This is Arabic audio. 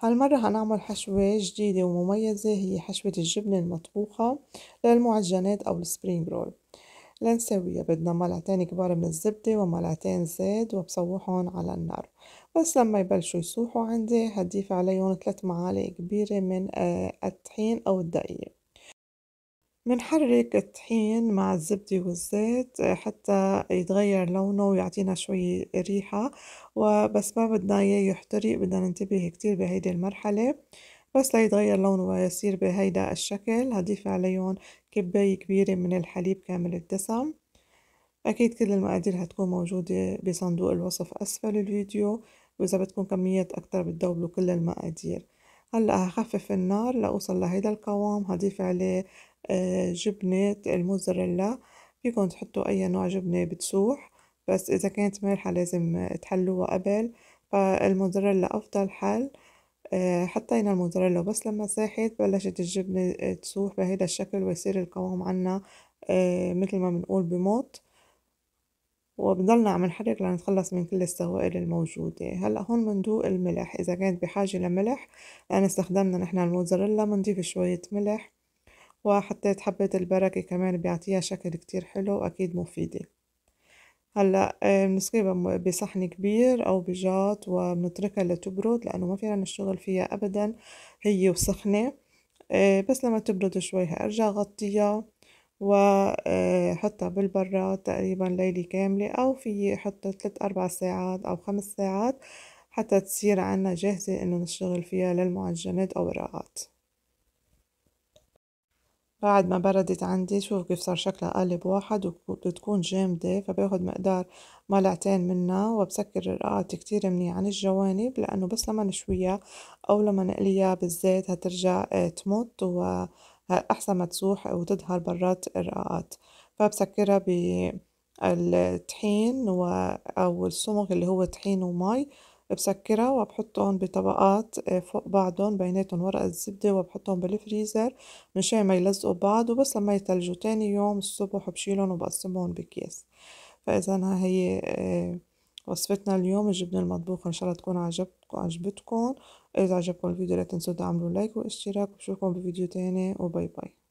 هالمرة هنعمل حشوة جديدة ومميزة هي حشوة الجبنة المطبوخة للمعجنات أو السبرينج رول لنسويها بدنا ملعتين كبار من الزبدة وملعتين زيت وبصوحهم على النار بس لما يبلشوا يسوحوا عندي هضيف عليهم ثلاث معالق كبيرة من آه، الطحين أو الدقيق بنحرك الطحين مع الزبدة والزيت آه، حتى يتغير لونه ويعطينا شوي ريحة وبس ما بدنا إياه يحترق بدنا ننتبه كتير بهيدي المرحلة بس ليتغير لونه ويصير بهيدا الشكل هضيف عليهم كباية كبيرة من الحليب كامل الدسم أكيد كل المقادير هتكون موجودة بصندوق الوصف أسفل الفيديو وإذا بدكم كميات أكتر بتدوبلوا كل المقادير هلا هخفف النار لأوصل لهيدا القوام هضيف عليه آه، جبنة الموزاريلا فيكن تحطوا أي نوع جبنة بتسوح بس إذا كانت مالحة لازم تحلوها قبل فالموزاريلا أفضل حل آه، حطينا الموزاريلا وبس لما ساحت بلشت الجبنة تسوح بهيدا الشكل ويصير القوام عنا آه، مثل ما بنقول بموت وبضلنا عم نحرك لنتخلص من كل السوائل الموجودة هلأ هون مندوق الملح إذا كانت بحاجة لملح لأن استخدمنا نحن الموزاريلا منضيف شوية ملح وحطيت حبة البركة كمان بيعطيها شكل كتير حلو وأكيد مفيدة هلا آه، بنسقيها بصحن كبير او بجات وبنتركها لتبرد لانه ما فينا نشتغل فيها ابدا هي وسخنه آه، بس لما تبرد شوي هرجع غطيها وحطها آه، بالبرة تقريبا ليلة كاملة أو في حطة ثلاث أربع ساعات أو خمس ساعات حتى تصير عنا جاهزة إنه نشتغل فيها للمعجنات أو الرقات بعد ما بردت عندي شوف كيف صار شكلها قالب واحد وبتكون جامدة فباخد مقدار ملعتين منها وبسكر الرقات كتير منيح عن الجوانب لأنه بس لما نشويها أو لما نقليها بالزيت هترجع آه، تمط و أحسن ما تسوح وتظهر برات الرقاقات فبسكرها بالطحين و... أو السمغ اللي هو طحين ومي بسكرها وبحطهم بطبقات فوق بعضهم بيناتهم ورقة الزبدة وبحطهم بالفريزر مشان ما يلزقوا بعض وبس لما يتلجوا تاني يوم الصبح بشيلهم وبقسمهم بكياس فإذا هي آه، وصفتنا اليوم الجبنة المطبوخة إن شاء الله تكون عجبتكم عجبتكم إذا عجبكم الفيديو لا تنسوا تعملوا لايك واشتراك وبشوفكم بفيديو تاني وباي باي